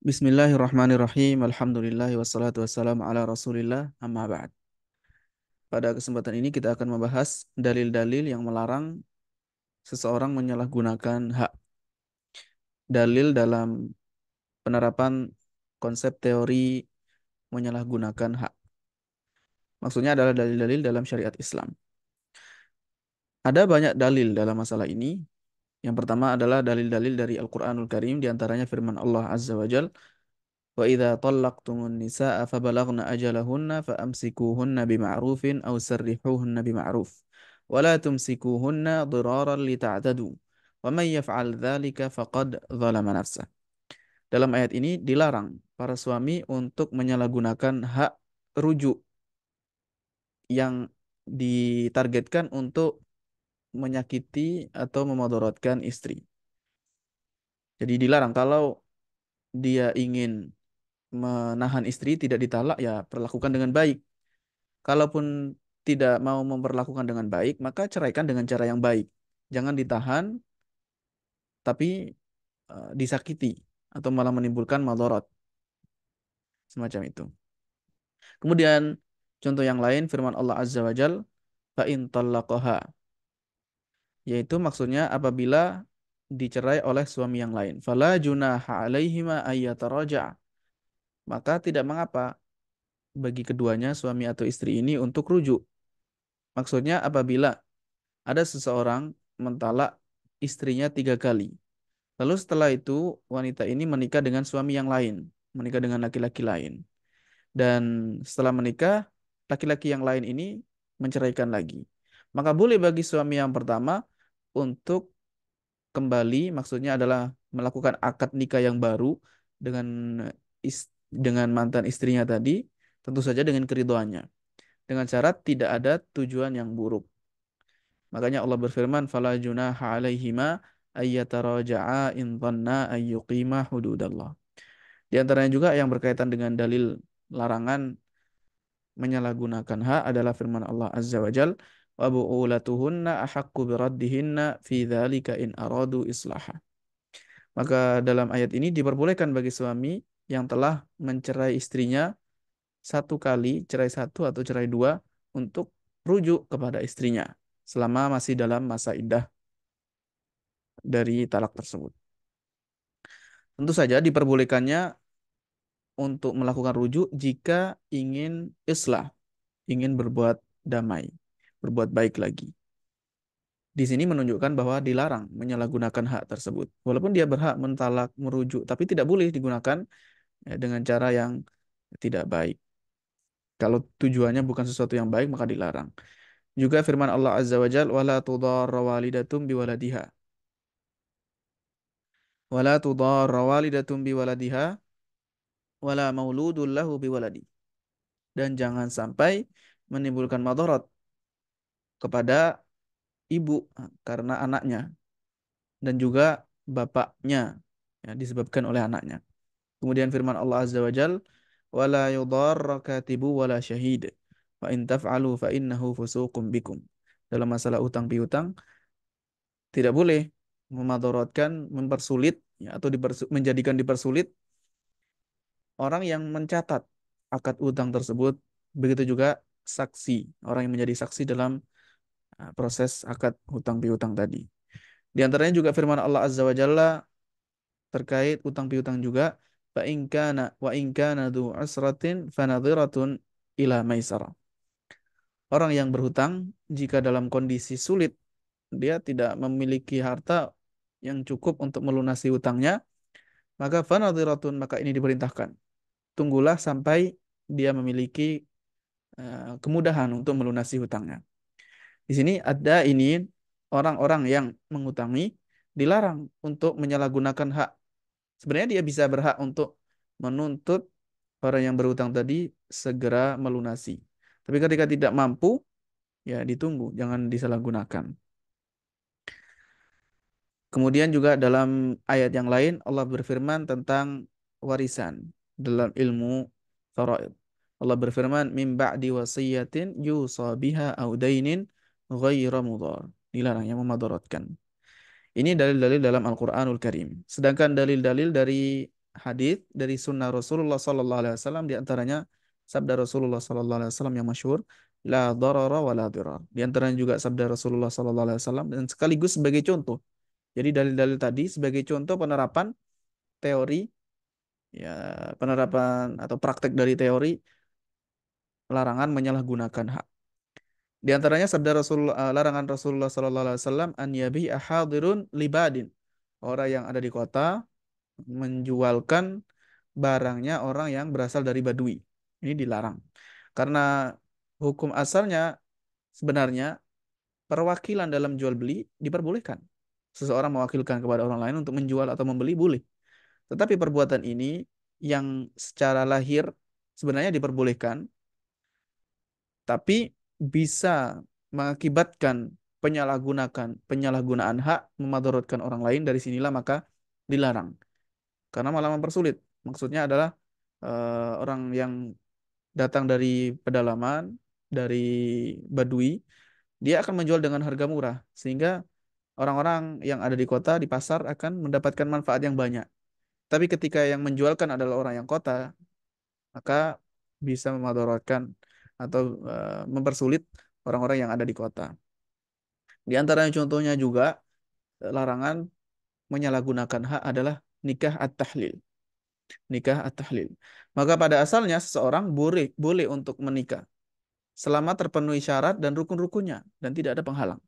Bismillahirrahmanirrahim. Alhamdulillah wassalatu wassalamu ala Rasulillah amma ba'd. Pada kesempatan ini kita akan membahas dalil-dalil yang melarang seseorang menyalahgunakan hak. Dalil dalam penerapan konsep teori menyalahgunakan hak. Maksudnya adalah dalil-dalil dalam syariat Islam. Ada banyak dalil dalam masalah ini, yang pertama adalah dalil-dalil dari Al-Qur'anul Karim diantaranya firman Allah Azza wa Jal وَإِذَا طَلَّقْتُمُ النِّسَاءَ فَبَلَغْنَ أَجَلَهُنَّ فَأَمْسِكُوهُنَّ بِمَعْرُوفٍ أَوْ سَرِّحُوهُنَّ بِمَعْرُوفٍ وَلَا تُمْسِكُوهُنَّ ضِرَارًا tumsikuhunna وَمَنْ يَفْعَلْ ذَلِكَ فَقَدْ ظَلَمَ نَفْسَهُ Dalam ayat ini dilarang para suami untuk menyalahgunakan hak rujuk yang ditargetkan untuk menyakiti atau memadorotkan istri. Jadi dilarang kalau dia ingin menahan istri tidak ditalak ya perlakukan dengan baik. Kalaupun tidak mau memperlakukan dengan baik, maka ceraikan dengan cara yang baik. Jangan ditahan tapi uh, disakiti atau malah menimbulkan madorot. Semacam itu. Kemudian contoh yang lain firman Allah Azza wa Jal, yaitu maksudnya apabila dicerai oleh suami yang lain. Fala junaha alaihima ayyataraja. Maka tidak mengapa bagi keduanya suami atau istri ini untuk rujuk. Maksudnya apabila ada seseorang mentalak istrinya tiga kali. Lalu setelah itu wanita ini menikah dengan suami yang lain, menikah dengan laki-laki lain. Dan setelah menikah, laki-laki yang lain ini menceraikan lagi. Maka boleh bagi suami yang pertama untuk kembali maksudnya adalah melakukan akad nikah yang baru dengan is, dengan mantan istrinya tadi tentu saja dengan keriduannya dengan syarat tidak ada tujuan yang buruk makanya Allah berfirman fala junaha alaihima ayyataraja'a in dhanna ayyuqima hududallah di antaranya juga yang berkaitan dengan dalil larangan menyalahgunakan hak adalah firman Allah azza wajal in aradu Maka dalam ayat ini diperbolehkan bagi suami yang telah mencerai istrinya satu kali, cerai satu atau cerai dua untuk rujuk kepada istrinya selama masih dalam masa iddah dari talak tersebut. Tentu saja diperbolehkannya untuk melakukan rujuk jika ingin islah, ingin berbuat damai berbuat baik lagi. Di sini menunjukkan bahwa dilarang menyalahgunakan hak tersebut. Walaupun dia berhak mentalak, merujuk, tapi tidak boleh digunakan eh, dengan cara yang tidak baik. Kalau tujuannya bukan sesuatu yang baik, maka dilarang. Juga firman Allah Azza wa Jal, وَلَا تُضَارَّ وَالِدَةٌ بِوَلَدِهَا وَلَا تُضَارَّ وَالِدَةٌ بِوَلَدِهَا وَلَا مَوْلُودٌ لَهُ بِوَلَدِهِ Dan jangan sampai menimbulkan madarat kepada ibu karena anaknya dan juga bapaknya ya, disebabkan oleh anaknya. Kemudian firman Allah Azza wa Jal, وَلَا يُضَارَّ كَاتِبُ وَلَا شَهِيدُ فَإِنْ تَفْعَلُوا فَإِنَّهُ فُسُوقٌ بِكُمْ Dalam masalah utang piutang, tidak boleh memadorotkan, mempersulit, ya, atau dipersu menjadikan dipersulit orang yang mencatat akad utang tersebut. Begitu juga saksi, orang yang menjadi saksi dalam Ah, proses akad hutang piutang tadi. Di antaranya juga firman Allah Azza wa Jalla terkait utang piutang juga fa in kana wa in kana du asratin fanadhiratun ila maisara. Orang yang berhutang jika dalam kondisi sulit dia tidak memiliki harta yang cukup untuk melunasi hutangnya maka fanadhiratun maka ini diperintahkan. Tunggulah sampai dia memiliki eh, kemudahan untuk melunasi hutangnya. Di sini ada ini orang-orang yang mengutangi dilarang untuk menyalahgunakan hak. Sebenarnya dia bisa berhak untuk menuntut orang yang berutang tadi segera melunasi. Tapi ketika tidak mampu, ya ditunggu, jangan disalahgunakan. Kemudian juga dalam ayat yang lain Allah berfirman tentang warisan dalam ilmu faraid. Allah berfirman min ba'di wasiyatin yusabihah audainin ghaira mudhar Dilarang yang memadaratkan. Ini dalil-dalil dalam Al-Qur'anul Karim. Sedangkan dalil-dalil dari hadis dari sunnah Rasulullah sallallahu alaihi wasallam di antaranya sabda Rasulullah sallallahu alaihi wasallam yang masyhur la darara wa la dirar. Di antaranya juga sabda Rasulullah sallallahu alaihi wasallam dan sekaligus sebagai contoh. Jadi dalil-dalil tadi sebagai contoh penerapan teori ya penerapan atau praktek dari teori larangan menyalahgunakan hak. Di antaranya sabda Rasul uh, larangan Rasulullah sallallahu alaihi wasallam an yabi ahadirun libadin. Orang yang ada di kota menjualkan barangnya orang yang berasal dari badui. Ini dilarang. Karena hukum asalnya sebenarnya perwakilan dalam jual beli diperbolehkan. Seseorang mewakilkan kepada orang lain untuk menjual atau membeli boleh. Tetapi perbuatan ini yang secara lahir sebenarnya diperbolehkan tapi bisa mengakibatkan penyalahgunakan penyalahgunaan hak memadorotkan orang lain dari sinilah maka dilarang karena malah mempersulit maksudnya adalah uh, orang yang datang dari pedalaman dari badui dia akan menjual dengan harga murah sehingga orang-orang yang ada di kota di pasar akan mendapatkan manfaat yang banyak tapi ketika yang menjualkan adalah orang yang kota maka bisa memadorotkan atau e, mempersulit orang-orang yang ada di kota. Di antara contohnya juga eh, larangan menyalahgunakan hak adalah nikah at-tahlil. Nikah at-tahlil. Maka pada asalnya seseorang boleh boleh untuk menikah selama terpenuhi syarat dan rukun-rukunnya dan tidak ada penghalang.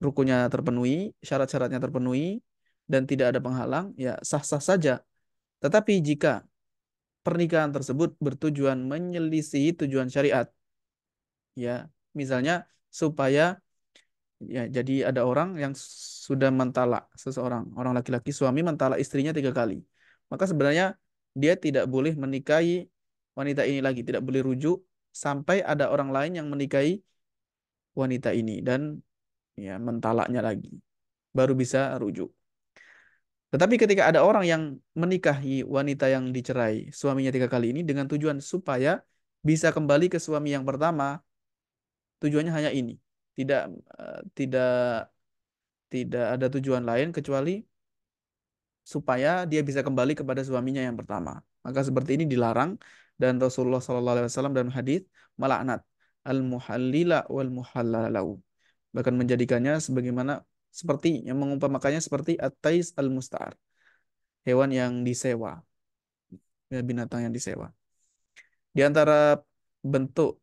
Rukunnya terpenuhi, syarat-syaratnya terpenuhi dan tidak ada penghalang, ya sah-sah saja. Tetapi jika pernikahan tersebut bertujuan menyelisihi tujuan syariat. Ya, misalnya supaya ya jadi ada orang yang sudah mentalak seseorang, orang laki-laki suami mentalak istrinya tiga kali. Maka sebenarnya dia tidak boleh menikahi wanita ini lagi, tidak boleh rujuk sampai ada orang lain yang menikahi wanita ini dan ya mentalaknya lagi. Baru bisa rujuk. Tetapi ketika ada orang yang menikahi wanita yang dicerai suaminya tiga kali ini dengan tujuan supaya bisa kembali ke suami yang pertama, tujuannya hanya ini, tidak eh, tidak tidak ada tujuan lain kecuali supaya dia bisa kembali kepada suaminya yang pertama. Maka seperti ini dilarang dan Rasulullah Shallallahu Alaihi Wasallam dalam hadis melaknat al muhallila wal muhallalau bahkan menjadikannya sebagaimana seperti yang mengumpamakannya seperti atais al mustar hewan yang disewa ya, binatang yang disewa di antara bentuk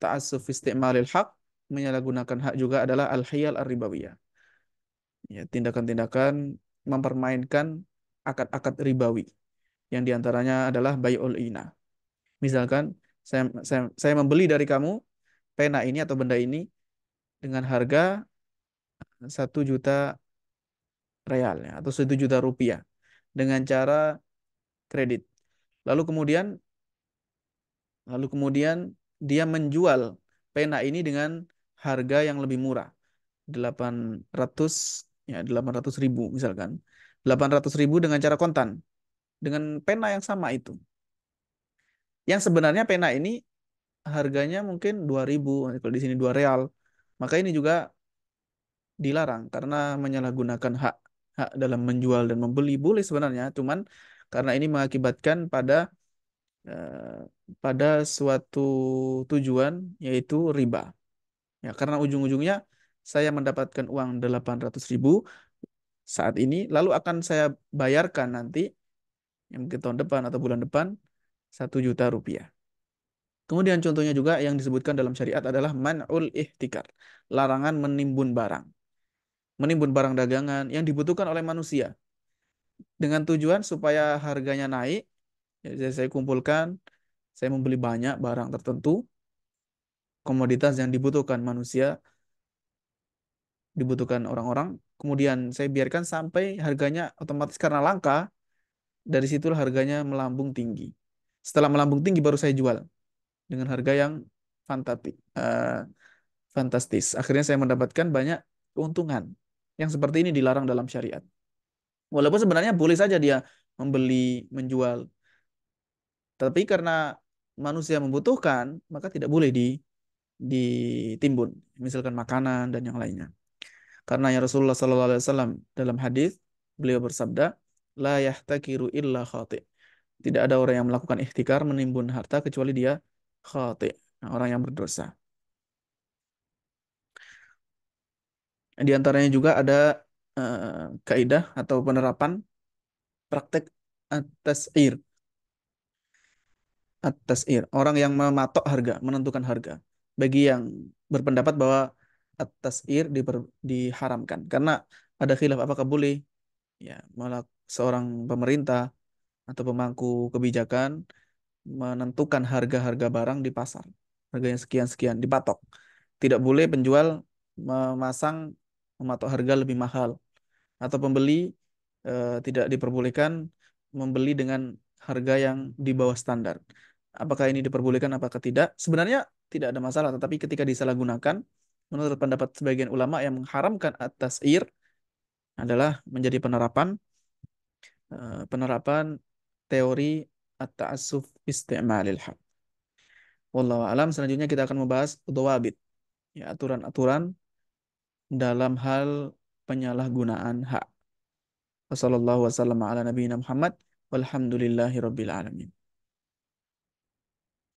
ta'assuf istimalil hak menyalahgunakan hak juga adalah al-hiyal ar-ribawiyah ya tindakan-tindakan mempermainkan akad-akad ribawi yang diantaranya adalah bayul ina misalkan saya, saya saya membeli dari kamu pena ini atau benda ini dengan harga satu juta real ya, atau satu juta rupiah dengan cara kredit. Lalu kemudian lalu kemudian dia menjual pena ini dengan harga yang lebih murah. 800 ya ratus ribu misalkan. ratus ribu dengan cara kontan. Dengan pena yang sama itu. Yang sebenarnya pena ini harganya mungkin dua ribu kalau di sini dua real. Maka ini juga dilarang karena menyalahgunakan hak hak dalam menjual dan membeli boleh sebenarnya cuman karena ini mengakibatkan pada eh, pada suatu tujuan yaitu riba ya karena ujung-ujungnya saya mendapatkan uang 800.000 ribu saat ini lalu akan saya bayarkan nanti yang ke tahun depan atau bulan depan satu juta rupiah Kemudian contohnya juga yang disebutkan dalam syariat adalah man'ul ihtikar, larangan menimbun barang menimbun barang dagangan yang dibutuhkan oleh manusia dengan tujuan supaya harganya naik jadi ya, saya kumpulkan saya membeli banyak barang tertentu komoditas yang dibutuhkan manusia dibutuhkan orang-orang kemudian saya biarkan sampai harganya otomatis karena langka dari situ harganya melambung tinggi setelah melambung tinggi baru saya jual dengan harga yang eh, fantastis akhirnya saya mendapatkan banyak keuntungan yang seperti ini dilarang dalam syariat. Walaupun sebenarnya boleh saja dia membeli, menjual. Tapi karena manusia membutuhkan, maka tidak boleh di ditimbun, misalkan makanan dan yang lainnya. Karena yang Rasulullah Sallallahu Alaihi Wasallam dalam hadis beliau bersabda, la yahtakiru illa khati. Tidak ada orang yang melakukan ihtikar menimbun harta kecuali dia khati, orang yang berdosa. Di antaranya juga ada uh, kaidah atau penerapan praktek atas ir atas air, orang yang mematok harga, menentukan harga. Bagi yang berpendapat bahwa atas air diper, diharamkan karena ada khilaf apakah boleh ya malah seorang pemerintah atau pemangku kebijakan menentukan harga-harga barang di pasar. Harganya sekian-sekian dipatok. Tidak boleh penjual memasang mematok harga lebih mahal atau pembeli e, tidak diperbolehkan membeli dengan harga yang di bawah standar. Apakah ini diperbolehkan apakah tidak? Sebenarnya tidak ada masalah, tetapi ketika disalahgunakan, menurut pendapat sebagian ulama yang mengharamkan atas ir adalah menjadi penerapan e, penerapan teori at-ta'assuf istimalil haq. Wallahu alam selanjutnya kita akan membahas dawabit ya aturan-aturan dalam hal penyalahgunaan hak. Wassalamualaikum warahmatullahi wabarakatuh.